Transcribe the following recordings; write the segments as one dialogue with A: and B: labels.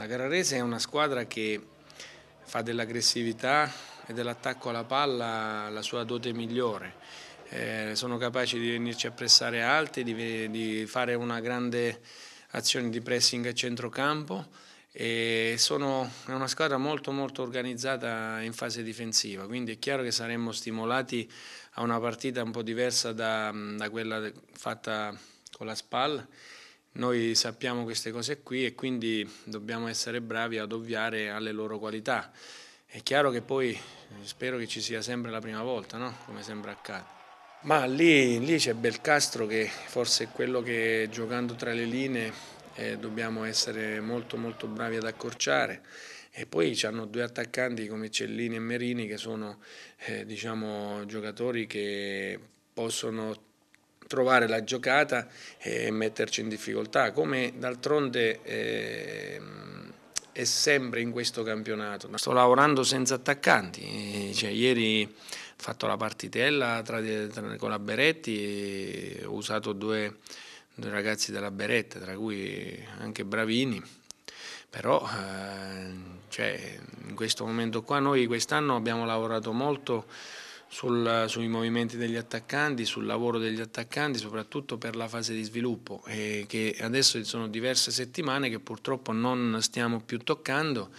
A: La Carrarese è una squadra che fa dell'aggressività e dell'attacco alla palla la sua dote migliore. Eh, sono capaci di venirci a pressare alti, di, di fare una grande azione di pressing a centrocampo e sono, è una squadra molto molto organizzata in fase difensiva, quindi è chiaro che saremmo stimolati a una partita un po' diversa da, da quella fatta con la SPAL noi sappiamo queste cose qui e quindi dobbiamo essere bravi ad ovviare alle loro qualità. È chiaro che poi eh, spero che ci sia sempre la prima volta, no? come sempre accade. Ma lì, lì c'è Belcastro che forse è quello che giocando tra le linee eh, dobbiamo essere molto molto bravi ad accorciare e poi ci hanno due attaccanti come Cellini e Merini che sono eh, diciamo, giocatori che possono trovare la giocata e metterci in difficoltà, come d'altronde ehm, è sempre in questo campionato. Sto lavorando senza attaccanti, eh, cioè, ieri ho fatto la partitella tra, tra, con la Beretti, ho usato due, due ragazzi della Beretta, tra cui anche Bravini però eh, cioè, in questo momento qua noi quest'anno abbiamo lavorato molto sul, sui movimenti degli attaccanti, sul lavoro degli attaccanti, soprattutto per la fase di sviluppo, eh, che adesso ci sono diverse settimane che purtroppo non stiamo più toccando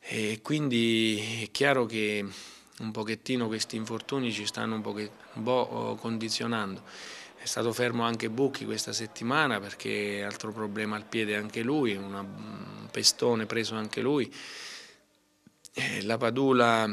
A: e quindi è chiaro che un pochettino questi infortuni ci stanno un, un po' oh, condizionando. È stato fermo anche Bucchi questa settimana perché altro problema al piede anche lui, una, un pestone preso anche lui. Eh, la Padula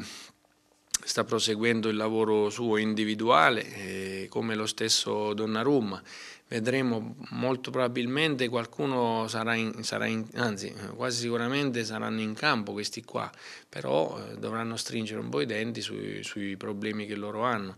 A: sta proseguendo il lavoro suo individuale, eh, come lo stesso Donnarumma. Vedremo molto probabilmente qualcuno sarà, in, sarà in, anzi quasi sicuramente saranno in campo questi qua, però eh, dovranno stringere un po' i denti sui, sui problemi che loro hanno.